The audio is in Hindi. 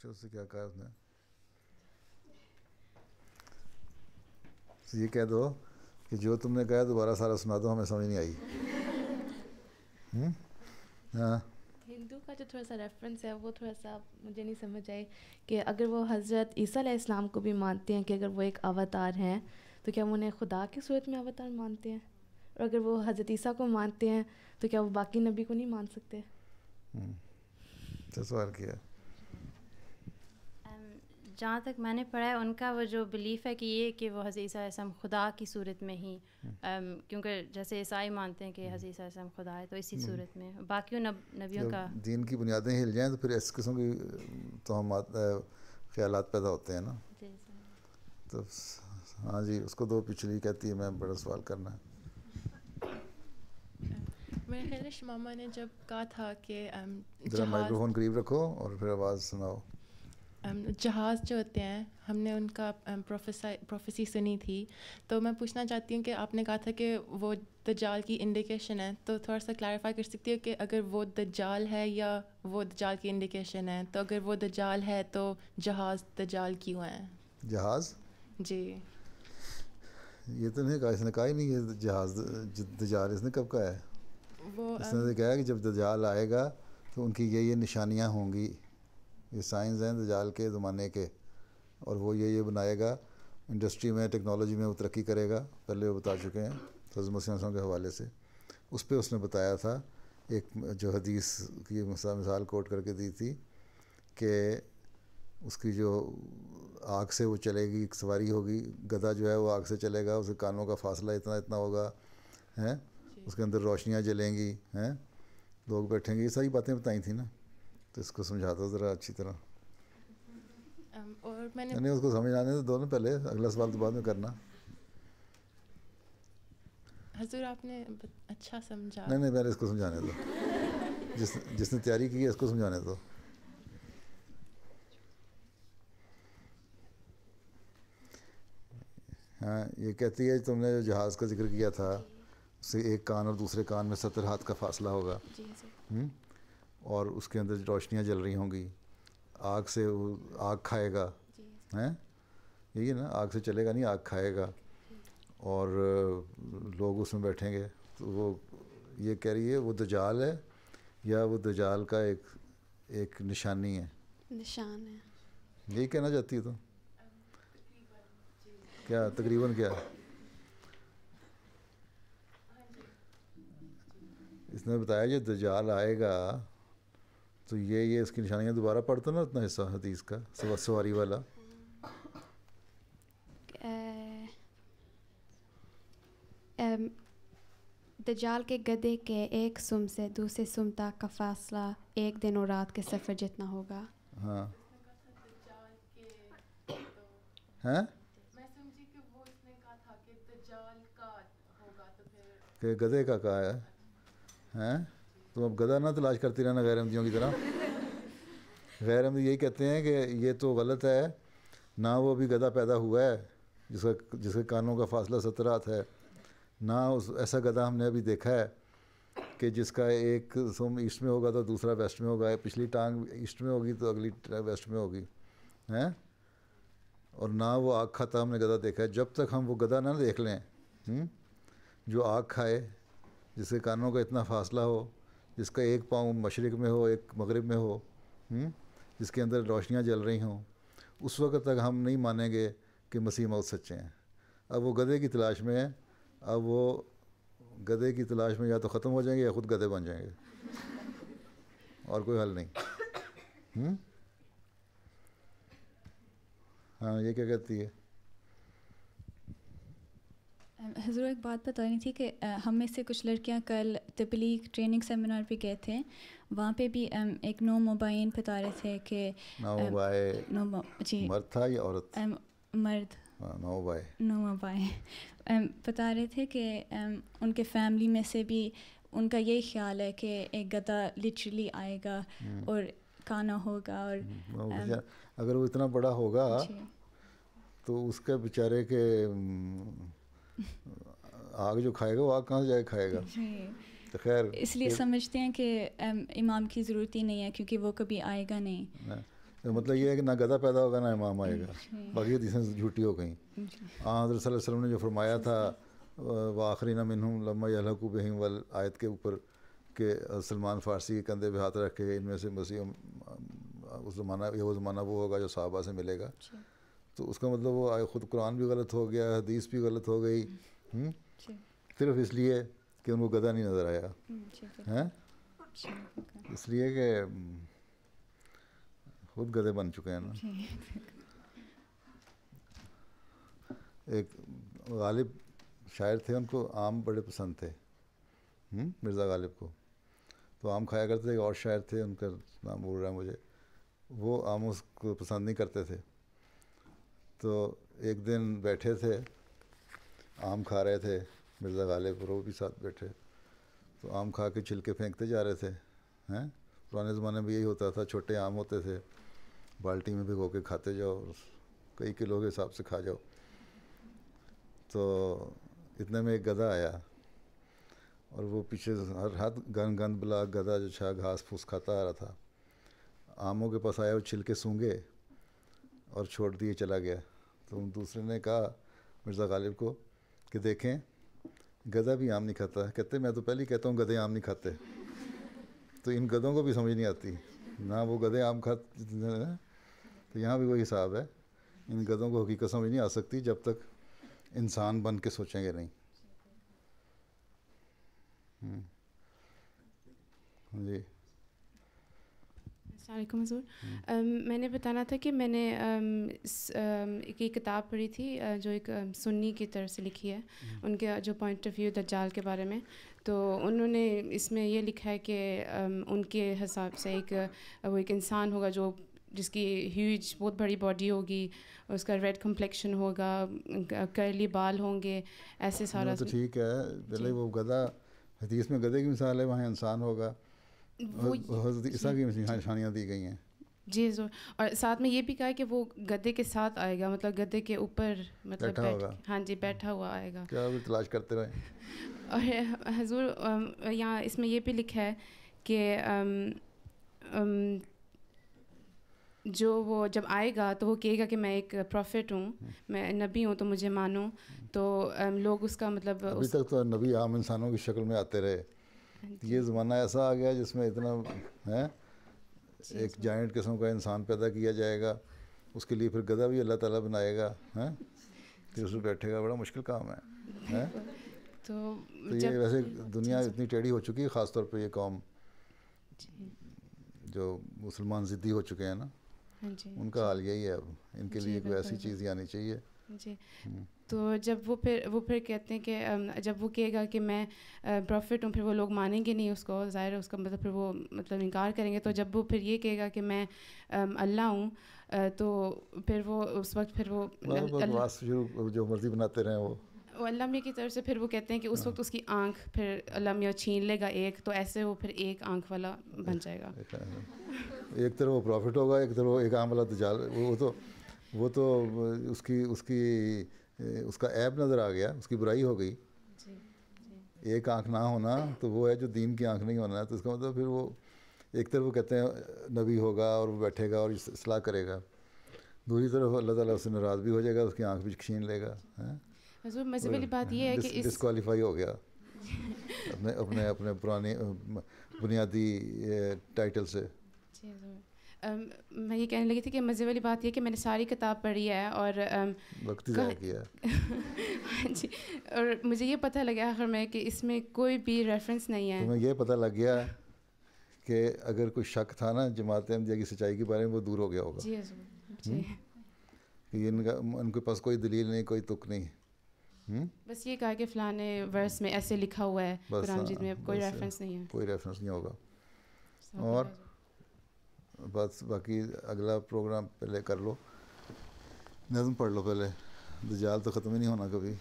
अच्छा उससे क्या कहा उसने ये कह दो कि जो तुमने कहा दोबारा सारा सुना दो हमें समझ नहीं आई हिंदू का जो थोड़ा सा रेफरेंस है वो थोड़ा सा मुझे नहीं समझ आई कि अगर वो हज़रत ईसा इस्लाम को भी मानते हैं कि अगर वो एक अवतार हैं तो क्या वो उन्हें खुदा की सूरत में अवतार मानते हैं और अगर वो हज़रत ईसा को मानते हैं तो क्या वो बाकी नबी को नहीं मान सकते सवाल किया जहाँ तक मैंने पढ़ा है उनका वो जो बिलीफ है कि ये कि वो हज़ीसा इसम खुदा की सूरत में ही हम्म। क्योंकि जैसे ईसाई मानते हैं कि हम्म। हज़ीसा इसम खुदा है तो इसी हम्म। सूरत में बाकी नब नबियों का दीन की बुनियादें हिल जाएँ तो फिर इस किस्म की तोहमात ख्याल पैदा होते हैं ना तो हाँ जी उसको दो पिछली कहती है मैं बड़ा सवाल करना है मेरे ख्याल मामा ने जब कहा था कि जरा माइक्रोफोन करीब रखो और फिर आवाज़ सुनाओ जहाज़ जो होते हैं हमने उनका प्रोफेसा प्रोफेसी सुनी थी तो मैं पूछना चाहती हूँ कि आपने कहा था कि वो दजाल की इंडिकेशन है तो थोड़ा सा क्लैरिफाई कर सकती हो कि अगर वो जाल है या वो जाल की इंडिकेशन है तो अगर वो दजाल है तो जहाज़ दजाल क्यों है जहाज़ जी ये तो नहीं कहा इसने कहा ही नहीं जहाज जहाज़ जाल इसने कब कहा है वो इसने तो कहा कि जब दजाल आएगा तो उनकी ये ये निशानियाँ होंगी ये साइंस हैं जाल के ज़माने के और वो ये ये बनाएगा इंडस्ट्री में टेक्नोलॉजी में वो तरक्की करेगा पहले वो बता चुके हैं हजम मसीम के हवाले से उस पर उसने बताया था एक जो हदीस की मिसाल कोट करके दी थी कि उसकी जो आग से वो चलेगी एक सवारी होगी गधा जो है वो आग से चलेगा उसके कानों का फासला इतना इतना होगा हैं उसके अंदर रोशनियाँ जलेंगी हैं लोग बैठेंगे ये सारी बातें बताई थी ना तो इसको समझाता दो ज़रा अच्छी तरह और मैंने नहीं उसको समझाने आने तो दोनों पहले अगला सवाल तो बाद में करना हजूर आपने अच्छा समझा नहीं नहीं पहले इसको समझाने दो जिस जिसने तैयारी की है इसको समझाने दो हाँ ये कहती है तुमने जो जहाज़ का जिक्र किया था उसे एक कान और दूसरे कान में सत्तर हाथ का फासला होगा जी और उसके अंदर रोशनियाँ जल रही होंगी आग से वो आग खाएगा हैं यही है ना आग से चलेगा नहीं आग खाएगा और लोग उसमें बैठेंगे तो वो ये कह रही है वो दजाल है या वो दजाल का एक एक निशानी है निशान है यही कहना चाहती है तुम क्या तकरीबन क्या इसने बताया जो दजाल आएगा तो ये ये इसकी निशानियाँ दोबारा पढ़ता तो ना उतना हिस्सा हदीस का सवा सवारी वाला दजाल के गधे के एक सुम से दूसरे सुम तक का फासला एक दिन और रात के सफ़र जितना होगा हाँ हैं के तो गधे का कहा है हैं तुम अब गदा ना तलाश करती रहना गैर अहमदियों की तरह गैर अहमदी यही कहते हैं कि ये तो गलत है ना वो अभी गदा पैदा हुआ है जिसका जिसके कानों का फासला सतरात है ना उस ऐसा गधा हमने अभी देखा है कि जिसका एक सोम ईस्ट में होगा तो दूसरा वेस्ट में होगा पिछली टांग ईस्ट में होगी तो अगली वेस्ट में होगी हैं और ना वो आग खाता हमने गधा देखा है जब तक हम वो गधा ना देख लें हुँ? हम्म, जो आग खाए जिसके कानों का इतना फासला हो जिसका एक पाँव मशरक़ में हो एक मगरब में हो हुँ? हम्म, जिसके अंदर रोशनियाँ जल रही हों उस वक्त तक हम नहीं मानेंगे कि मसीह मौत सच्चे हैं अब वो गधे की तलाश में है अब वो गधे की तलाश में या तो ख़त्म हो जाएंगे या ख़ुद गधे बन जाएंगे और कोई हल नहीं हुँ? हम्म? हाँ ये क्या कहती है हजूर एक बात बतानी थी कि हम में से कुछ लड़कियां कल तबलीग ट्रेनिंग सेमिनार भी गए थे वहाँ पे भी um, एक नो मोबाइन बता रहे थे कि um, मर्द um, हाँ, नो बाय um, बता रहे थे कि उनके फैमिली में से भी उनका यही ख्याल है कि एक गदा लिटरली आएगा हम्म। और काना होगा और हम्म, अगर वो इतना बड़ा होगा तो उसके बेचारे के आग जो खाएगा वो आग कहाँ जाए खाएगा जी। तो खैर इसलिए समझते हैं कि इमाम की ज़रूरत ही नहीं है क्योंकि वो कभी आएगा नहीं तो मतलब ये है कि ना गधा पैदा होगा ना इमाम आएगा बाकी दिशा झूठी हो गई हाँ ने जो फरमाया था व आखिरी ना लम्मा यहलकू बहिम वल आयत के ऊपर के सलमान फ़ारसी के कंधे पर हाथ रखे इनमें से मसीह उस ज़माना ये वो ज़माना वो होगा जो साहबा से मिलेगा तो उसका मतलब वो ख़ुद कुरान भी गलत हो गया हदीस भी गलत हो गई हम्म? सिर्फ इसलिए कि उनको गधा नहीं नज़र आया हम्म, हैं अच्छा, इसलिए कि हम्म, खुद गधे बन चुके हैं ना एक गालिब शायर थे उनको आम बड़े पसंद थे हम्म, मिर्ज़ा गालिब को तो आम खाया करते थे और शायर थे उनका नाम बोल रहा है मुझे वो आम उसको पसंद नहीं करते थे तो एक दिन बैठे थे आम खा रहे थे मिर्ज़ा गालिब और वो भी साथ बैठे तो आम खा के छिलके फेंकते जा रहे थे हैं पुराने ज़माने में यही होता था छोटे आम होते थे बाल्टी में भिगो के खाते जाओ कई किलो के हिसाब से खा जाओ तो इतने में एक गधा आया और वो पीछे हर हाथ गंद गंद बला गधा जो छा घास फूस खाता आ रहा था आमों के पास आया वो छिलके सूंघे और छोड़ दिए चला गया तो उन दूसरे ने कहा मिर्ज़ा गालिब को कि देखें गधा भी आम नहीं खाता कहते मैं तो पहले ही कहता हूँ गधे आम नहीं खाते तो इन गधों को भी समझ नहीं आती ना वो गधे आम खाते तो यहाँ भी वही हिसाब है इन गधों को हकीकत समझ नहीं आ सकती जब तक इंसान बन के सोचेंगे नहीं हम्म। जी वालेकुम हम्म। हजूर मैंने बताना था कि मैंने एक, किताब पढ़ी थी जो एक सुन्नी की तरफ से लिखी है हम्म। उनके जो पॉइंट ऑफ व्यू दज्जाल के बारे में तो उन्होंने इसमें यह लिखा है कि उनके हिसाब से एक वो एक इंसान होगा जो जिसकी ह्यूज बहुत बड़ी बॉडी होगी उसका रेड कम्प्लेक्शन होगा करली बाल होंगे ऐसे सारा तो ठीक है पहले वो गधा हदीस में गधे की मिसाल है वहाँ इंसान होगा हजरत निशानियाँ दी गई हैं जी जो और साथ में ये भी कहा कि वो गद्दे के साथ आएगा मतलब गद्दे के ऊपर मतलब बैठा हाँ जी बैठा हुआ आएगा क्या भी तलाश करते रहे और हजूर यहाँ इसमें ये भी लिखा है कि जो वो जब आएगा तो वो कहेगा कि मैं एक प्रॉफिट हूँ मैं नबी हूँ तो मुझे मानो तो लोग उसका मतलब उस... तो नबी आम इंसानों की शक्ल में आते रहे ये ज़माना ऐसा आ गया जिसमें इतना है एक जाइंट किस्म का इंसान पैदा किया जाएगा उसके लिए फिर गधा भी अल्लाह ताला बनाएगा हैं फिर उसमें बैठेगा बड़ा मुश्किल काम है है? तो, तो ये वैसे दुनिया इतनी टेढ़ी हो चुकी है ख़ासतौर पर ये कौम जो मुसलमान ज़िद्दी हो चुके हैं ना हाँ हाँ उनका हाल यही है अब इनके लिए कोई ऐसी चीज़ आनी चाहिए जी हम्म। तो जब वो फिर वो फिर कहते हैं कि जब वो कहेगा कि मैं प्रॉफिट हूँ फिर वो लोग मानेंगे नहीं उसको ज़ाहिर उसका मतलब फिर वो मतलब इनकार करेंगे तो जब वो फिर ये कहेगा कि मैं अल्लाह हूँ तो फिर वो उस वक्त फिर वो जो मर्ज़ी बनाते रहे वो वो अल्लाह की तरफ से फिर वो कहते हैं कि उस हाँ। वक्त उसकी आंख फिर अल्लाह छीन लेगा एक तो ऐसे वो फिर एक आंख वाला बन जाएगा हाँ, हाँ। एक तरफ वो प्रॉफिट होगा एक तरफ एक आम वाला तो वो तो वो तो उसकी उसकी उसका ऐप नज़र आ गया उसकी बुराई हो गई जी, जी। एक आंख ना होना तो वो है जो दीन की आंख नहीं होना तो इसका मतलब फिर वो एक तरफ वो कहते हैं नबी होगा और वो बैठेगा और असलाह करेगा दूसरी तरफ अल्लाह ताला उससे नाराज़ भी हो जाएगा उसकी आंख भी छीन लेगा है वाली बात ये है कि हो गया अपने अपने अपने पुराने बुनियादी टाइटल से um, मैं ये कहने लगी थी कि मज़े वाली बात यह कि मैंने सारी किताब पढ़ी है और um, हाँ जी और मुझे ये पता लगा आखिर में कि इसमें कोई भी रेफरेंस नहीं है तुम्हें तो ये पता लग गया कि अगर कोई शक था ना जमात अहमदिया की सिंचाई के बारे में वो दूर हो गया होगा जी हाँ जी हम्म? इनका उनके पास कोई दलील नहीं कोई तुक नहीं हुँ? हम्म? बस ये कहा कि फलाने वर्स में ऐसे लिखा हुआ है कुरान में हाँ, कोई रेफरेंस नहीं है कोई रेफरेंस नहीं होगा और बस बाकी अगला प्रोग्राम पहले कर लो नज़म पढ़ लो पहले दजाल तो ख़त्म ही नहीं होना कभी